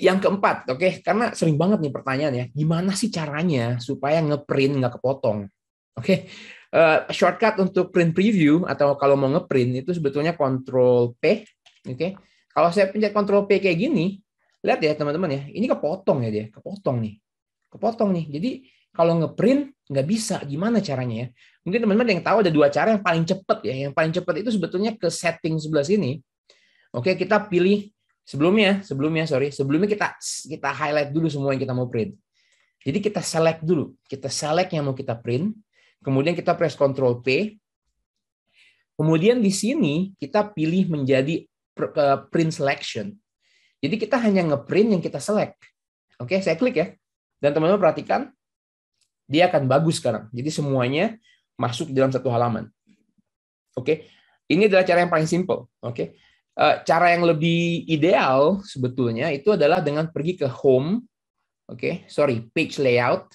yang keempat, oke, okay? karena sering banget nih pertanyaan ya, gimana sih caranya supaya ngeprint nggak kepotong? Oke, okay? uh, eh, shortcut untuk print preview atau kalau mau ngeprint itu sebetulnya Control P, oke. Okay? Kalau saya pencet Control P kayak gini, lihat ya teman-teman ya, ini kepotong ya dia, kepotong nih, kepotong nih. Jadi kalau ngeprint nggak bisa, gimana caranya ya? Mungkin teman-teman yang tahu ada dua cara yang paling cepat ya, yang paling cepat itu sebetulnya ke setting sebelah sini. Oke, kita pilih Sebelumnya, sebelumnya sorry, sebelumnya kita kita highlight dulu semua yang kita mau print. Jadi kita select dulu, kita select yang mau kita print, kemudian kita press control P. Kemudian di sini kita pilih menjadi print selection. Jadi kita hanya ngeprint yang kita select. Oke, saya klik ya. Dan teman-teman perhatikan, dia akan bagus sekarang. Jadi semuanya masuk dalam satu halaman. Oke, ini adalah cara yang paling simple. Oke, Eh, cara yang lebih ideal sebetulnya itu adalah dengan pergi ke home, oke, okay, sorry, page layout.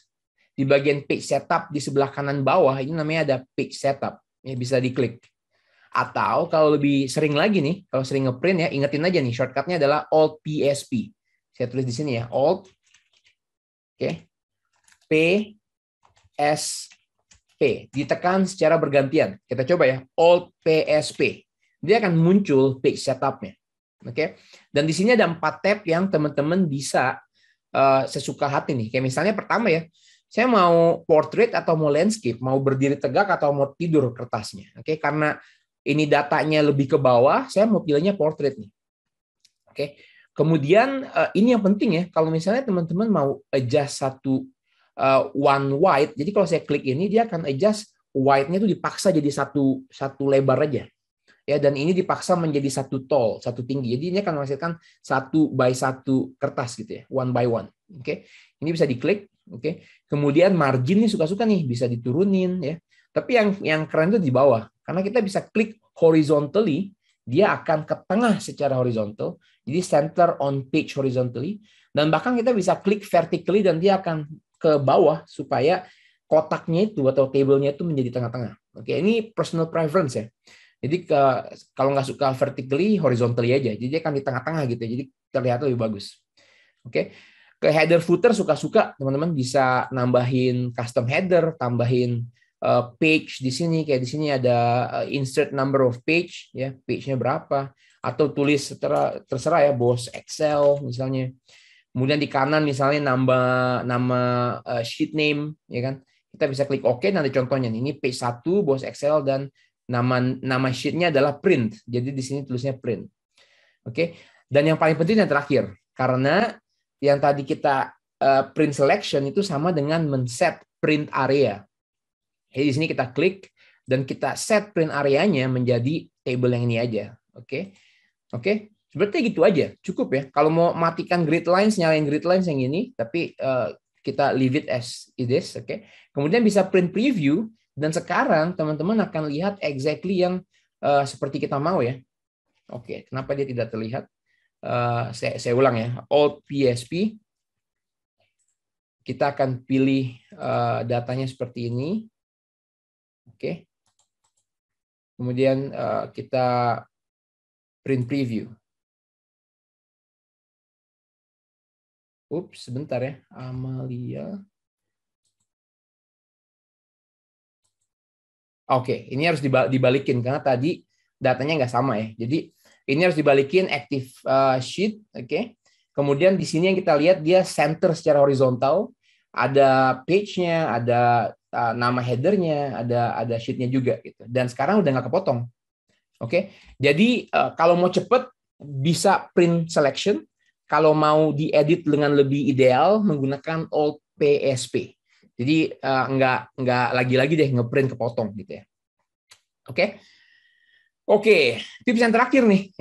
Di bagian page setup di sebelah kanan bawah ini namanya ada page setup, ya bisa diklik. Atau kalau lebih sering lagi nih, kalau sering ngeprint ya, ingetin aja nih, shortcutnya adalah Alt PSP. Saya tulis di sini ya, Alt, oke, okay, P S P ditekan secara bergantian. Kita coba ya, Alt PSP dia akan muncul page setupnya. Oke. Okay? Dan di sini ada empat tab yang teman-teman bisa uh, sesuka hati nih. Kayak misalnya pertama ya, saya mau portrait atau mau landscape, mau berdiri tegak atau mau tidur kertasnya. Oke, okay? karena ini datanya lebih ke bawah, saya mau pilihnya portrait nih. Oke. Okay? Kemudian uh, ini yang penting ya, kalau misalnya teman-teman mau adjust satu uh, one white, jadi kalau saya klik ini dia akan adjust white nya itu dipaksa jadi satu satu lebar aja ya dan ini dipaksa menjadi satu tol satu tinggi jadi ini akan menghasilkan satu by satu kertas gitu ya one by one oke okay? ini bisa diklik oke okay? kemudian ini suka-suka nih bisa diturunin ya tapi yang yang keren itu di bawah karena kita bisa klik horizontally dia akan ke tengah secara horizontal jadi center on page horizontally dan bahkan kita bisa klik vertically dan dia akan ke bawah supaya kotaknya itu atau tablenya itu menjadi tengah-tengah. Oke, ini personal preference ya. Jadi ke, kalau nggak suka vertically, horizontally aja. Jadi dia akan di tengah-tengah gitu ya. Jadi terlihat lebih bagus. Oke. Okay? Ke header footer suka-suka teman-teman bisa nambahin custom header, tambahin uh, page di sini kayak di sini ada uh, insert number of page ya, page-nya berapa atau tulis terserah, terserah ya bos Excel misalnya. Kemudian di kanan misalnya nambah nama uh, sheet name ya kan. Kita bisa klik OK nanti contohnya Ini page 1 bos Excel dan Nama nama sheetnya adalah print. Jadi di sini tulisnya print. Oke. Okay? Dan yang paling penting yang terakhir karena yang tadi kita uh, print selection itu sama dengan men-set print area. Jadi di sini kita klik dan kita set print areanya menjadi table yang ini aja. Oke. Okay? Oke. Okay? gitu aja, cukup ya. Kalau mau matikan grid lines, nyalain grid lines yang ini, tapi uh, kita leave it as it is, oke. Okay? Kemudian bisa print preview. Dan sekarang teman-teman akan lihat exactly yang uh, seperti kita mau ya. Oke, okay, kenapa dia tidak terlihat? Uh, saya, saya ulang ya, old PSP. Kita akan pilih uh, datanya seperti ini. Oke. Okay. Kemudian uh, kita print preview. Ups, sebentar ya. Amalia. Oke, ini harus dibalikin karena tadi datanya nggak sama ya. Jadi ini harus dibalikin active uh, sheet, oke. Okay. Kemudian di sini yang kita lihat dia center secara horizontal, ada page-nya, ada uh, nama headernya, ada ada sheet-nya juga gitu. Dan sekarang udah nggak kepotong. Oke. Okay. Jadi uh, kalau mau cepet bisa print selection, kalau mau diedit dengan lebih ideal menggunakan old PSP. Jadi uh, nggak nggak lagi-lagi deh ngeprint kepotong gitu ya. Oke. Okay? Oke, okay. tips yang terakhir nih